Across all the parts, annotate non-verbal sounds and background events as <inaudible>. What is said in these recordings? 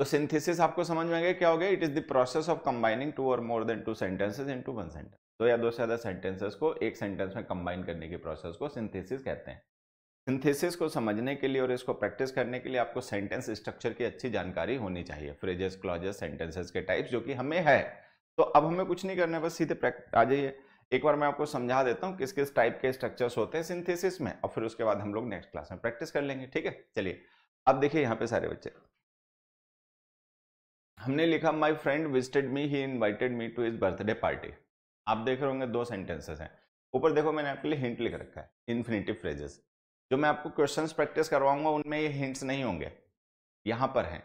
तो सिंथेसिस आपको समझ में आ गया क्या हो गया it is the process of combining two or more than two sentences into one sentence दो या दो से ज्यादा सेंटेंसेस को एक सेंटेंस में कंबाइन करने की प्रोसेस को सिंथेसिस कहते हैं सिंथेसिस को समझने के लिए और इसको प्रैक्टिस करने के लिए आपको सेंटेंस स्ट्रक्चर की अच्छी जानकारी होनी चाहिए फ्रेजेस क्लॉजेस सेंटेंसेस के टाइप्स जो कि हमें है तो अब हमें कुछ नहीं करना है बस सीधे आ जाइए एक बार मैं आपको समझा देता हूँ किस किस टाइप के स्ट्रक्चर्स होते हैं सिंथेसिस में और फिर उसके बाद हम लोग नेक्स्ट क्लास में प्रैक्टिस कर लेंगे ठीक है चलिए अब देखिए यहाँ पे सारे बच्चे हमने लिखा my friend visited me he invited me to is birthday party आप देख रहे होंगे दो सेंटेंसेस हैं ऊपर देखो मैंने आपके लिए हिंट लिख रखा है इन्फिनेटिव फ्रेजेस जो मैं आपको क्वेश्चन प्रैक्टिस करवाऊंगा उनमें ये हिंट्स नहीं होंगे यहाँ पर हैं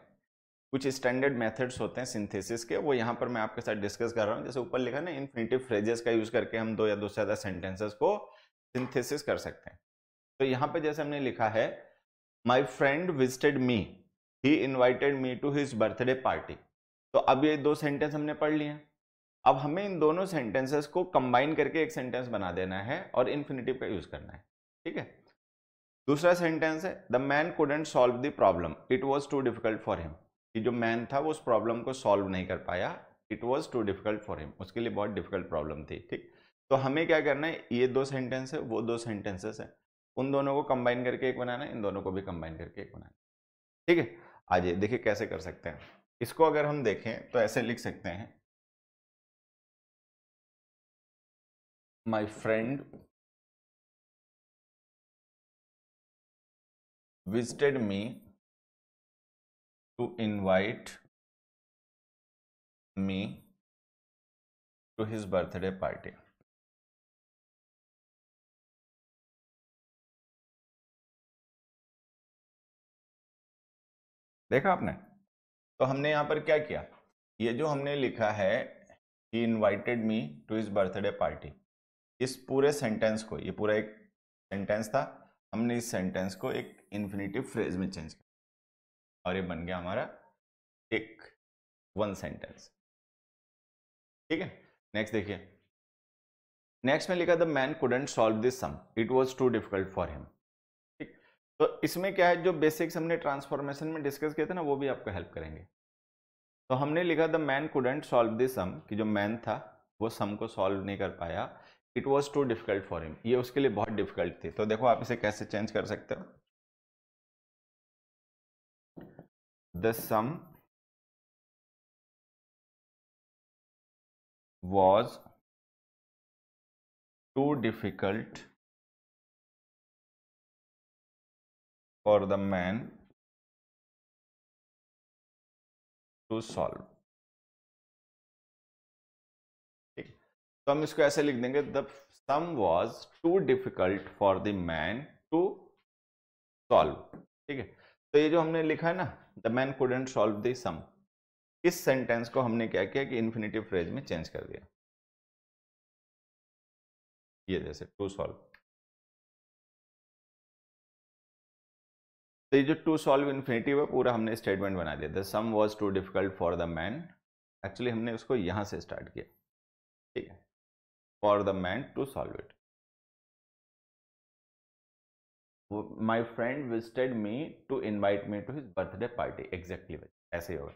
कुछ स्टैंडर्ड मेथड्स होते हैं सिंथेसिस के वो यहाँ पर मैं आपके साथ डिस्कस कर रहा हूँ जैसे ऊपर लिखा ना इन्फिनेटिव फ्रेजेस का यूज़ करके हम दो या दो से ज़्यादा सेंटेंसेस को सिंथेसिस कर सकते हैं तो यहाँ पर जैसे हमने लिखा है my friend visited me he invited me to his birthday party तो अब ये दो सेंटेंस हमने पढ़ लिए अब हमें इन दोनों सेंटेंसेस को कंबाइन करके एक सेंटेंस बना देना है और इन्फिनेटिव का यूज़ करना है ठीक है दूसरा सेंटेंस है the man couldn't solve the problem it was too difficult for him कि जो मैन था वो उस प्रॉब्लम को सॉल्व नहीं कर पाया it was too difficult for him उसके लिए बहुत डिफिकल्ट प्रॉब्लम थी ठीक तो हमें क्या करना है ये दो सेंटेंस है वो दो सेंटेंसेस हैं उन दोनों को कंबाइन करके एक बनाना है इन दोनों को भी कंबाइन करके एक बनाना है ठीक है आज देखिए कैसे कर सकते हैं इसको अगर हम देखें तो ऐसे लिख सकते हैं my friend visited me to invite me to his birthday party देखा आपने तो हमने यहाँ पर क्या किया ये जो हमने लिखा है he invited me to is birthday party इस पूरे सेंटेंस को ये पूरा एक सेंटेंस था हमने इस सेंटेंस को एक इन्फिनेटिव फ्रेज में चेंज किया और ये बन गया हमारा एक वन सेंटेंस ठीक है नेक्स्ट देखिए नेक्स्ट में लिखा the man couldn't solve this sum it was too difficult for him ठीक तो इसमें क्या है जो बेसिक्स हमने ट्रांसफॉर्मेशन में डिस्कस किए थे ना वो भी आपको हेल्प करेंगे तो हमने लिखा the man couldn't solve this sum कि जो मैन था वो सम को सॉल्व नहीं कर पाया it was too difficult for him ये उसके लिए बहुत डिफिकल्ट थी तो देखो आप इसे कैसे चेंज कर सकते हो the sum was too difficult for the man to solve तो हम इसको ऐसे लिख देंगे the sum was too difficult for the man to solve ठीक है तो ये जो हमने लिखा है ना the man couldn't solve the sum इस सेंटेंस को हमने क्या किया कि इन्फिनेटिव फ्रेज में चेंज कर दिया ये जैसे टू सॉल्व तो ये जो टू सॉल्व इन्फिनेटिव है पूरा हमने स्टेटमेंट बना दिया the sum was too difficult for the man actually हमने उसको यहाँ से स्टार्ट किया ठीक है for the man to solve it my friend visited me to invite me to his birthday party exactly ऐसे ही होगा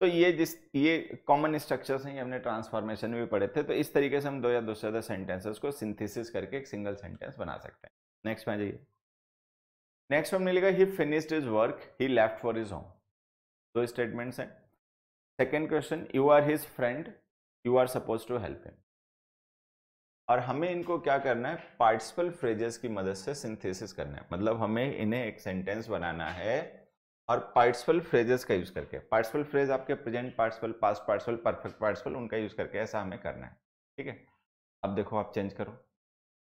तो ये जिस ये कॉमन स्ट्रक्चर्स हैं ये हमने ट्रांसफॉर्मेशन में भी पढ़े थे तो इस तरीके से हम दो या दो से ज्यादा सेंटेंसेस को सिंथेसिस करके एक सिंगल सेंटेंस बना सकते हैं नेक्स्ट में जाइए नेक्स्ट हमने लिखा he finished his work he left for his home दो स्टेटमेंट्स हैं second question you are his friend you are supposed to help him और हमें इनको क्या करना है पार्टिसिपल फ्रेजेस की मदद से सिंथेसिस करना है मतलब हमें इन्हें एक सेंटेंस बनाना है और पार्टिसिपल फ्रेजेस का यूज करके पार्टिसिपल फ्रेज आपके present participle past participle perfect participle उनका यूज करके ऐसा हमें करना है ठीक है अब देखो आप चेंज करो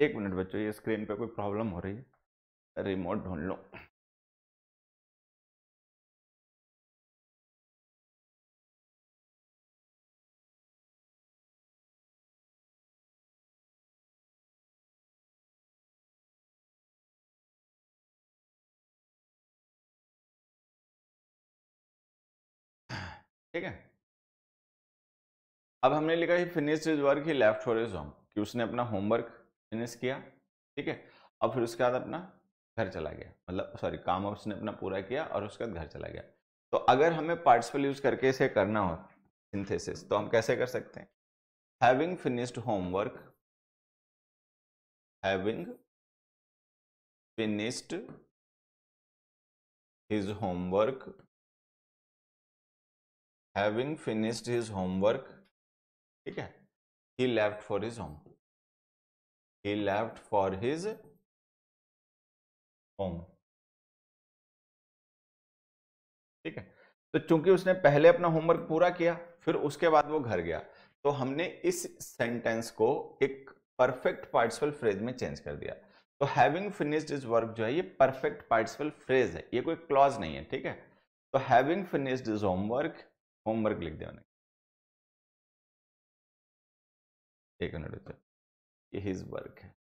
एक मिनट बच्चों ये स्क्रीन पे कोई प्रॉब्लम हो रही है रिमोट ढूंढ लो ठीक है अब हमने लिखा है finish his work he left for his home कि उसने अपना होमवर्क फिनिश किया ठीक है अब फिर उसके बाद अपना घर चला गया मतलब सॉरी काम उसने अपना पूरा किया और उसके बाद घर चला गया तो अगर हमें पार्टिसिपल यूज करके इसे करना हो सिंथेसिस तो हम कैसे कर सकते हैं having finished homework having finished his homework having finished his homework ठीक है he left for his home he left for his home ठीक है तो चूंकि उसने पहले अपना होमवर्क पूरा किया फिर उसके बाद वो घर गया तो हमने इस सेंटेंस को एक परफेक्ट पार्टिसिपल फ्रेज में चेंज कर दिया तो हैविंग फिनिश्ड इज वर्क जो है ये परफेक्ट पार्टिसिपल फ्रेज है ये कोई क्लॉज नहीं है ठीक है तो having finished his homework homework लिख दिया एक मिनट ये हिज वर्क है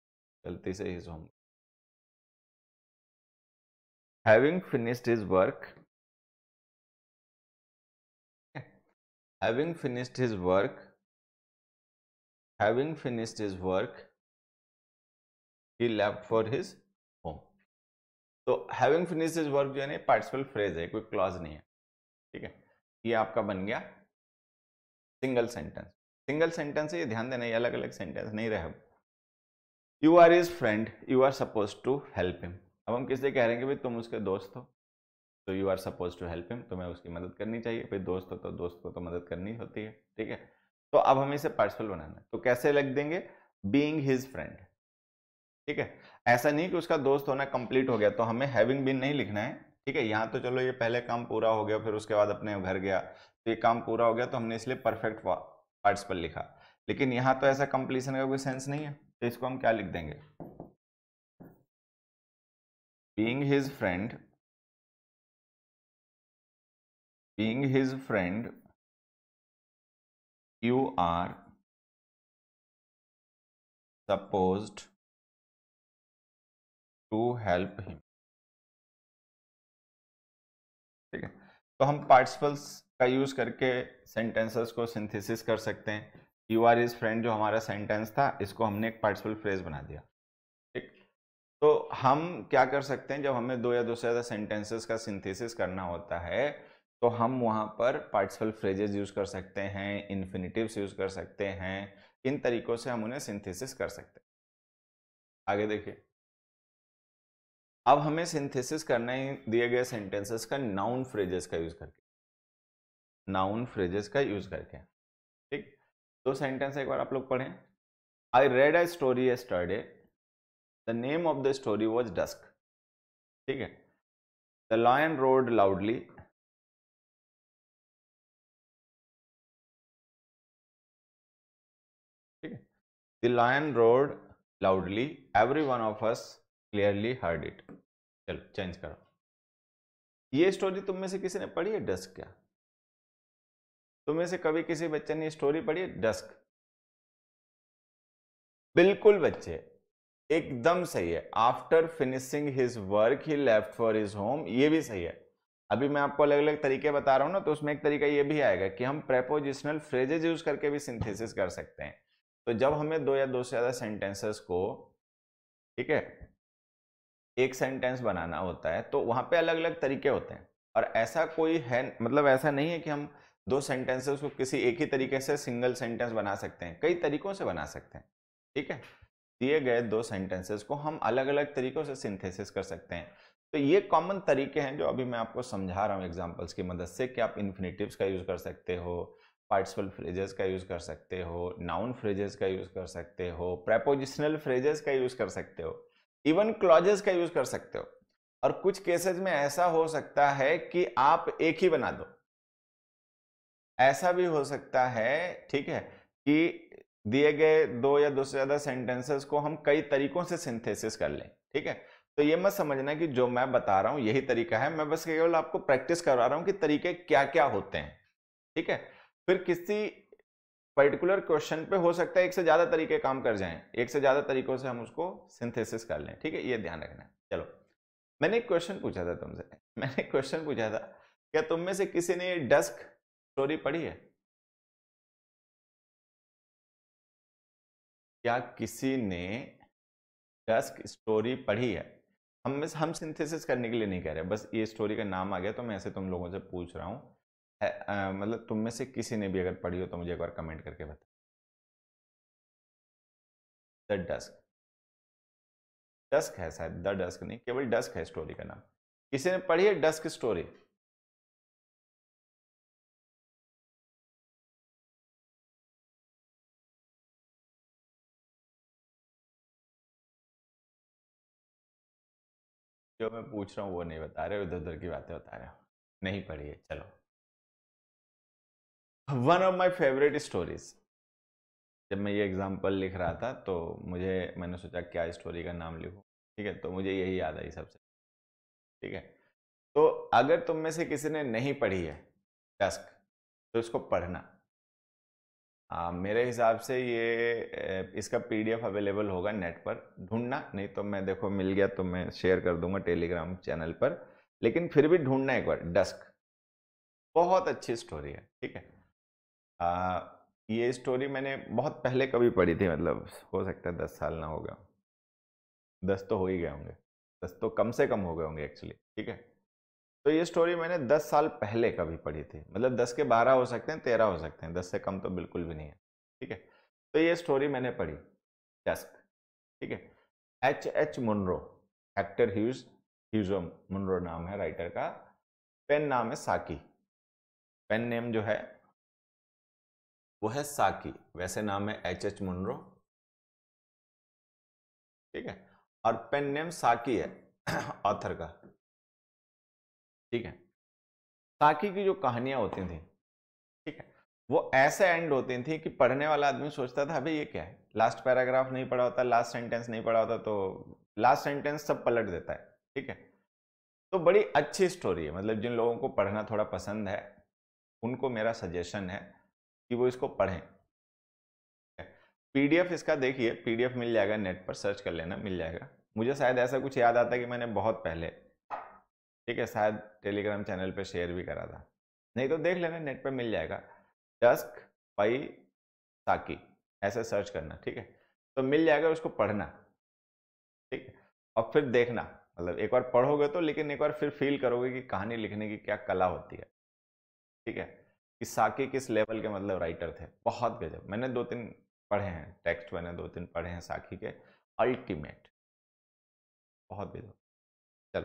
गलती से his homework Having finished his work, having finished his work, having finished his work, he left for his home. तो having finished his work जो है ना पार्टिसिपल फ्रेज है कोई क्लॉज नहीं है ठीक है ये आपका बन गया सिंगल सेंटेंस सिंगल सेंटेंस है ये ध्यान देना ये अलग अलग सेंटेंस नहीं रहे you are his friend you are supposed to help him अब हम किसे कह रहे हैं कि भाई तुम उसके दोस्त हो तो you are supposed to help him तुम्हें उसकी मदद करनी चाहिए भाई दोस्त हो तो दोस्त को तो मदद करनी होती है ठीक है तो अब हमें इसे पार्सफल बनाना है तो कैसे लग देंगे बींग हिज फ्रेंड ठीक है ऐसा नहीं कि उसका दोस्त होना कंप्लीट हो गया तो हमें हैविंग बीन नहीं लिखना है ठीक है यहाँ तो चलो ये पहले काम पूरा हो गया फिर उसके बाद अपने घर गया तो ये काम पूरा हो गया तो हमने इसलिए परफेक्ट पार्टिसिपल लिखा लेकिन यहाँ तो ऐसा कंप्लीसन का कोई सेंस नहीं है तो इसको हम क्या लिख देंगे being his friend being his friend you are supposed to help him ठीक है तो हम पार्टिसिपल्स का यूज करके सेंटेंसेस को सिंथेसिस कर सकते हैं यू आर इज फ्रेंड जो हमारा सेंटेंस था इसको हमने एक पार्टिसिपल फ्रेज बना दिया तो हम क्या कर सकते हैं जब हमें दो या दो से ज़्यादा सेंटेंसेस का सिंथेसिस करना होता है तो हम वहां पर पार्टिसिपल फ्रेजेस यूज़ कर सकते हैं इन्फिनिटिव्स यूज़ कर सकते हैं इन तरीक़ों से हम उन्हें सिंथेसिस कर सकते हैं आगे देखिए अब हमें सिंथेसिस करना ही दिए गए सेंटेंसेस का नाउन फ्रेजेस का यूज़ करके नाउन फ्रेजेस का यूज़ करके ठीक दो सेंटेंस एक बार आप लोग पढ़ें I read a story yesterday the name of the story was Dusk ठीक है the lion roared loudly The lion roared loudly. Roared loudly every one of us clearly heard it चलो चेंज करो ये स्टोरी तुम में से किसी ने पढ़ी है डस्क क्या तुम में से कभी किसी बच्चे ने स्टोरी पढ़ी है डस्क बिल्कुल बच्चे एकदम सही है after finishing his work he left for his home ये भी सही है अभी मैं आपको अलग अलग तरीके बता रहा हूँ ना तो उसमें एक तरीका ये भी आएगा कि हम प्रेपोजिशनल फ्रेजेज यूज करके भी सिंथेसिस कर सकते हैं तो जब हमें दो या दो से ज़्यादा सेंटेंसेस को ठीक है एक सेंटेंस बनाना होता है तो वहाँ पे अलग अलग तरीके होते हैं और ऐसा कोई है मतलब ऐसा नहीं है कि हम दो सेंटेंसेस को किसी एक ही तरीके से सिंगल सेंटेंस बना सकते हैं कई तरीकों से बना सकते हैं ठीक है दिए गए दो सेंटेंसेस को हम अलग अलग तरीक़ों से सिंथेसिस कर सकते हैं तो ये कॉमन तरीके हैं जो अभी मैं आपको समझा रहा हूँ एग्जाम्पल्स की मदद से कि आप इन्फिनेटिव्स का यूज़ कर सकते हो पार्टिसिपल फ्रेजेस का यूज़ कर सकते हो नाउन फ्रेजेस का यूज़ कर सकते हो प्रेपोजिशनल फ्रेजेस का यूज़ कर सकते हो इवन क्लॉजेस का यूज़ कर सकते हो और कुछ केसेस में ऐसा हो सकता है कि आप एक ही बना दो ऐसा भी हो सकता है ठीक है कि दिए गए दो या दो से ज़्यादा सेंटेंसेस को हम कई तरीकों से सिंथेसिस कर लें ठीक है तो ये मत समझना कि जो मैं बता रहा हूँ यही तरीका है मैं बस केवल आपको प्रैक्टिस करवा रहा हूँ कि तरीके क्या क्या होते हैं ठीक है फिर किसी पर्टिकुलर क्वेश्चन पे हो सकता है एक से ज़्यादा तरीके काम कर जाएं एक से ज़्यादा तरीकों से हम उसको सिंथेसिस कर लें ठीक है ये ध्यान रखना चलो मैंने एक क्वेश्चन पूछा था तुमसे मैंने क्वेश्चन पूछा था क्या तुम में से किसी ने डस्क स्टोरी पढ़ी है क्या किसी ने डस्क स्टोरी पढ़ी है हम हम सिंथेसिस करने के लिए नहीं कह रहे बस ये स्टोरी का नाम आ गया तो मैं ऐसे तुम लोगों से पूछ रहा हूँ मतलब तुम में से किसी ने भी अगर पढ़ी हो तो मुझे एक बार कमेंट करके बता द डस्क डस्क है शायद द डस्क नहीं केवल डस्क है स्टोरी का नाम किसी ने पढ़ी है डस्क स्टोरी जो मैं पूछ रहा हूँ वो नहीं बता रहे इधर उधर की बातें बता रहे हो नहीं पढ़ी है चलो one of my favourite stories जब मैं ये एग्जाम्पल लिख रहा था तो मुझे मैंने सोचा क्या स्टोरी का नाम लिखूँ ठीक है तो मुझे यही याद आई सबसे ठीक है तो अगर तुम में से किसी ने नहीं पढ़ी है टस्क तो इसको पढ़ना आ, हाँ, मेरे हिसाब से ये इसका पीडीएफ अवेलेबल होगा नेट पर ढूंढना नहीं तो मैं देखो मिल गया तो मैं शेयर कर दूंगा टेलीग्राम चैनल पर लेकिन फिर भी ढूंढना एक बार डस्क बहुत अच्छी स्टोरी है ठीक है आ, ये स्टोरी मैंने बहुत पहले कभी पढ़ी थी मतलब हो सकता है दस साल ना हो गया दस तो हो ही गए होंगे दस तो कम से कम हो गए होंगे एक्चुअली ठीक है तो ये स्टोरी मैंने 10 साल पहले कभी पढ़ी थी मतलब 10 के 12 हो सकते हैं 13 हो सकते हैं 10 से कम तो बिल्कुल भी नहीं है ठीक है तो ये स्टोरी मैंने पढ़ी डस्क ठीक है H H Munro Hector Hugh Hugo Munro नाम है राइटर का पेन नाम है साकी पेन नेम जो है वो है साकी वैसे नाम है एच एच मुनरो ठीक है और पेन नेम साकी है ऑथर <coughs> का ठीक है साकी की जो कहानियां होती थी ठीक है वो ऐसे एंड होती थी कि पढ़ने वाला आदमी सोचता था अभी ये क्या है लास्ट पैराग्राफ नहीं पढ़ा होता लास्ट सेंटेंस नहीं पढ़ा होता तो लास्ट सेंटेंस सब पलट देता है ठीक है तो बड़ी अच्छी स्टोरी है मतलब जिन लोगों को पढ़ना थोड़ा पसंद है उनको मेरा सजेशन है कि वो इसको पढ़ें पीडीएफ इसका देखिए पीडीएफ मिल जाएगा नेट पर सर्च कर लेना मिल जाएगा मुझे शायद ऐसा कुछ याद आता है कि मैंने बहुत पहले ठीक है शायद टेलीग्राम चैनल पे शेयर भी करा था नहीं तो देख लेना नेट पे मिल जाएगा डस्क पाई साकी ऐसे सर्च करना ठीक है तो मिल जाएगा उसको पढ़ना ठीक है और फिर देखना मतलब एक बार पढ़ोगे तो लेकिन एक बार फिर फील करोगे कि कहानी लिखने की क्या कला होती है ठीक है कि साकी किस लेवल के मतलब राइटर थे बहुत गजब मैंने दो तीन पढ़े हैं टेक्स्ट मैंने दो तीन पढ़े हैं साकी के अल्टीमेट बहुत गजब चल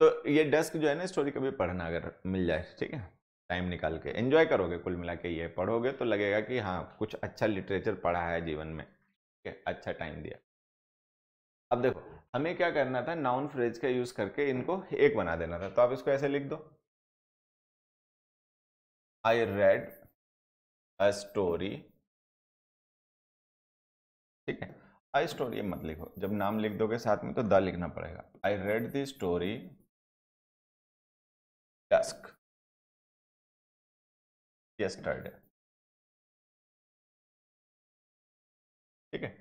तो ये डेस्क जो है ना स्टोरी कभी पढ़ना अगर मिल जाए ठीक है टाइम निकाल के एंजॉय करोगे कुल मिला के ये पढ़ोगे तो लगेगा कि हाँ कुछ अच्छा लिटरेचर पढ़ा है जीवन में ठीक है अच्छा टाइम दिया अब देखो हमें क्या करना था नाउन फ्रेज का यूज करके इनको एक बना देना था तो आप इसको ऐसे लिख दो आई रेड अ स्टोरी ठीक है आई स्टोरी मत लिखो जब नाम लिख दोगे साथ में तो द लिखना पड़ेगा I read the story task yes third है ठीक है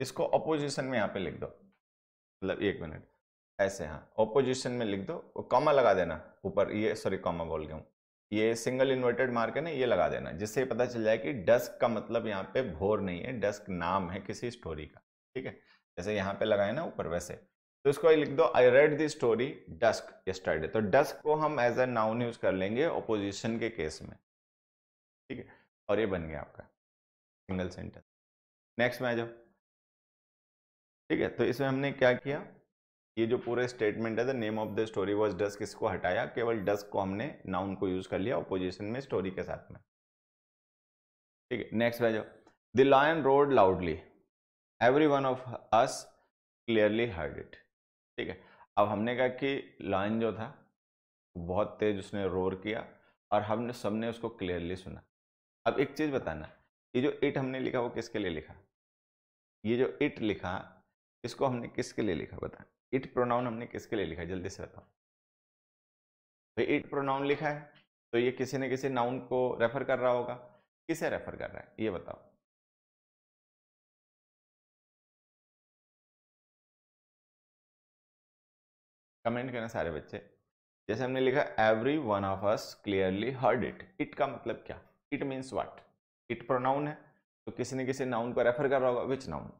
इसको अपोजिशन में यहां पे लिख दो मतलब एक मिनट ऐसे हाँ ऑपोजिशन में लिख दो वो कॉमा लगा देना ऊपर ये सॉरी कॉमा बोल गया हूँ ये सिंगल इन्वर्टेड मार्क है ना ये लगा देना जिससे पता चल जाए कि डस्क का मतलब यहाँ पे भोर नहीं है डस्क नाम है किसी स्टोरी का ठीक है जैसे यहाँ पे लगाए ना ऊपर वैसे तो इसको लिख दो I read the story Dusk yesterday तो डस्क को हम एज ए नाउन यूज कर लेंगे ओपोजिशन के केस में ठीक है और ये बन गया आपका सिंगल सेंटेंस नेक्स्ट में आ जाओ ठीक है तो इसमें हमने क्या किया ये जो पूरे स्टेटमेंट है the name of the story was Dusk इसको हटाया केवल डस्क को हमने नाउन को यूज कर लिया ओपोजिशन में स्टोरी के साथ में ठीक है नेक्स्ट में आ जाओ the lion roared loudly every one of us clearly heard it ठीक है अब हमने कहा कि लाइन जो था बहुत तेज उसने रोर किया और हमने सबने उसको क्लियरली सुना अब एक चीज़ बताना ये जो इट हमने लिखा वो किसके लिए लिखा ये जो इट लिखा इसको हमने किसके लिए लिखा बता इट प्रोनाउन हमने किसके लिए लिखा जल्दी से बताओ भाई इट प्रोनाउन लिखा है तो ये किसी न किसी नाउन को रेफर कर रहा होगा किसे रेफर कर रहा है ये बताओ कमेंट करना सारे बच्चे जैसे हमने लिखा every one of us clearly heard it it का मतलब क्या it means what it pronoun है तो किसी ने किसी नाउन को रेफर कर रहा होगा विच नाउन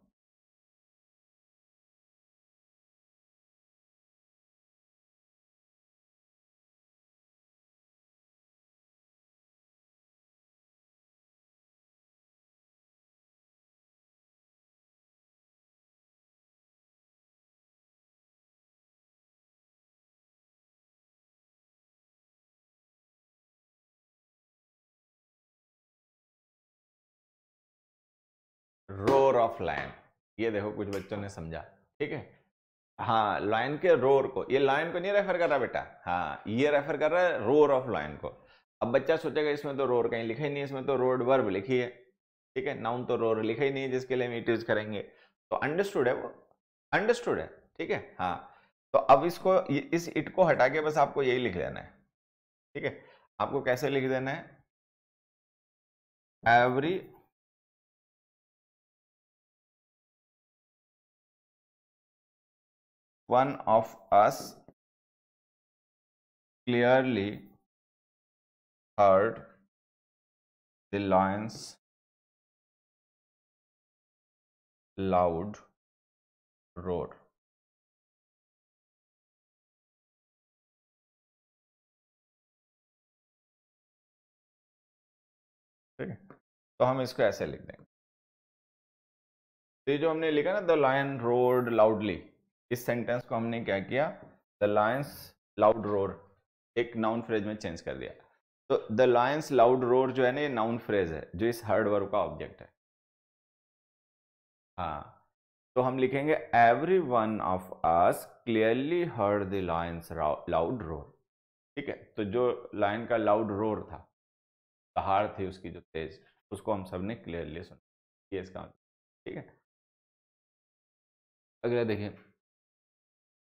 ऑफ लाइन ये देखो कुछ बच्चों ने समझा ठीक है हाँ लाइन के रोर को ये लाइन को नहीं रेफर कर रहा बेटा हाँ ये रेफर कर रहा है रोर ऑफ लाइन को अब बच्चा सोचेगा इसमें तो रोर कहीं लिखा ही नहीं इसमें तो रोड वर्ब लिखी है ठीक है नाउन तो रोर लिखा ही नहीं है जिसके लिए हम इट यूज करेंगे तो अंडरस्टूड है वो अंडरस्टूड है ठीक है हाँ तो अब इसको इस इट को हटा के बस आपको यही लिख देना है ठीक है आपको कैसे लिख देना है every one of us clearly heard the lion's loud roar. ठीक है तो हम इसको ऐसे लिख देंगे तो ये जो हमने लिखा ना द लायन रोड लाउडली इस सेंटेंस को हमने क्या किया द लायंस लाउड रोर एक नाउन फ्रेज में चेंज कर दिया तो द लायंस लाउड रोर जो है ना ये नाउन फ्रेज है जो इस हर्ड वर्ब का ऑब्जेक्ट है हाँ तो हम लिखेंगे every one of us clearly heard the lion's loud roar ठीक है तो जो लायन का लाउड रोर था दहार थी उसकी जो तेज उसको हम सब ने क्लियरली सुना ये इसका मतलब। ठीक है अगला देखिए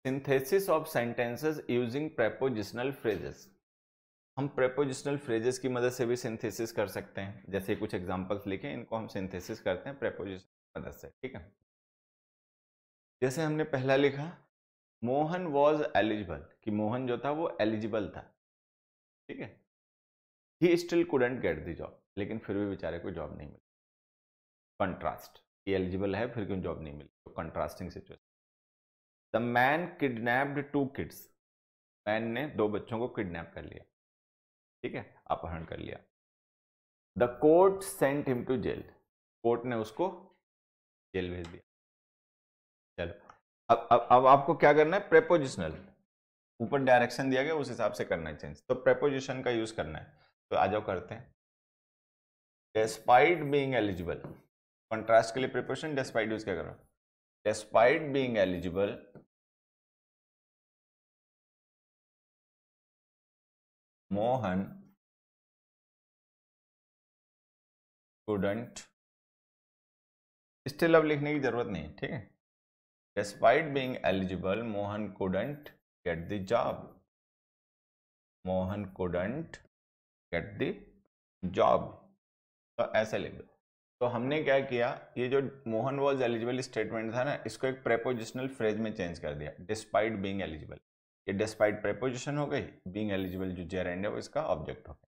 synthesis of sentences using prepositional phrases हम प्रेपोजिशनल फ्रेजेस की मदद से भी सिंथेसिस कर सकते हैं जैसे कुछ एग्जांपल्स लिखे इनको हम सिंथेसिस करते हैं प्रेपोजिशन की मदद से ठीक है जैसे हमने पहला लिखा मोहन वॉज एलिजिबल कि मोहन जो था वो एलिजिबल था ठीक है he still couldn't get the job लेकिन फिर भी बेचारे को जॉब नहीं मिली कंट्रास्ट ये एलिजिबल है फिर क्यों जॉब नहीं मिली तो contrasting situation the man kidnapped two kids man ने दो बच्चों को किडनैप कर लिया ठीक है अपहरण कर लिया the court sent him to jail court ने उसको जेल भेज दिया चलो अब अब अब आपको क्या करना है प्रेपोजिशनल ऊपर डायरेक्शन दिया गया उस हिसाब से करना है चेंज तो प्रेपोजिशन का यूज करना है तो आ जाओ करते हैं डेस्पाइट बींग एलिजिबल कॉन्ट्रास्ट के लिए प्रिपरेशन डेस्पाइट यूज क्या करो despite being eligible Mohan couldn't still अब लिखने की जरूरत नहीं ठीक है despite being eligible Mohan couldn't get the job Mohan couldn't get the job तो ऐसे लिख दो तो हमने क्या किया ये जो मोहन वॉज एलिजिबल स्टेटमेंट था ना इसको एक प्रेपोजिशनल फ्रेज में चेंज कर दिया डिस्पाइट बींग एलिजिबल ये डिस्पाइट प्रेपोजिशन हो गई बींग एलिजिबल जो जेर एंड है वो इसका ऑब्जेक्ट हो गया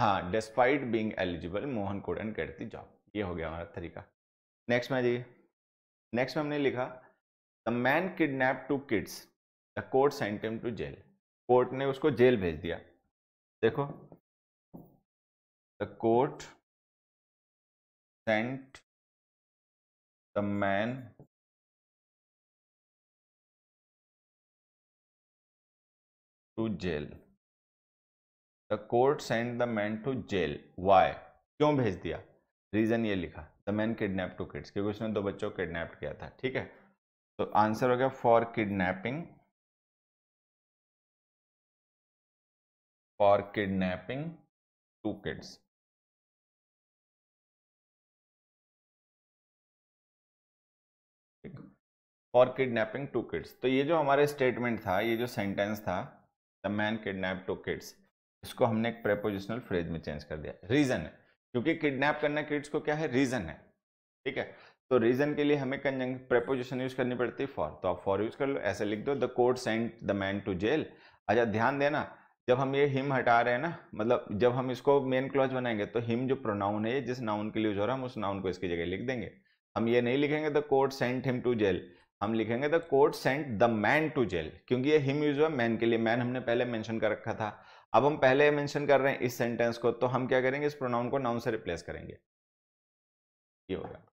हाँ despite being eligible Mohan couldn't get the job ये हो गया हमारा तरीका नेक्स्ट में आ जाइए नेक्स्ट में हमने लिखा the man kidnap two kids the court sent to jail court ने उसको जेल भेज दिया देखो the court sent the man to jail the court sent the man to jail why क्यों भेज दिया रीजन ये लिखा the man kidnap two kids क्योंकि उसने दो बच्चों को किडनेप किया था ठीक है तो आंसर हो गया for kidnapping for kidnapping two kids और किडनैपिंग टू किड्स तो ये जो हमारे स्टेटमेंट था ये जो सेंटेंस था the man kidnap two kids इसको हमने एक प्रेपोजिशनल फ्रेज में चेंज कर दिया रीज़न है क्योंकि किडनैप करना किड्स को क्या है रीज़न है ठीक है तो रीज़न के लिए हमें कंजंग प्रेपोजिशन यूज़ करनी पड़ती है फॉर तो आप फॉर यूज़ कर लो ऐसे लिख दो the court sent the man to jail अच्छा ध्यान देना जब हम ये हिम हटा रहे हैं ना मतलब जब हम इसको मेन क्लॉज बनाएंगे तो हिम जो प्रोनाउन है जिस नाउन के लिए यूज हो रहा है हम उस नाउन को इसकी जगह लिख देंगे हम ये नहीं लिखेंगे the court sent him to jail हम लिखेंगे the court sent the man to jail क्योंकि ये हिम यूज हुआ मैन के लिए मैन हमने पहले मेंशन कर रखा था अब हम पहले मेंशन कर रहे हैं इस सेंटेंस को तो हम क्या करेंगे इस प्रोनाउन को नाउन से रिप्लेस करेंगे ये होगा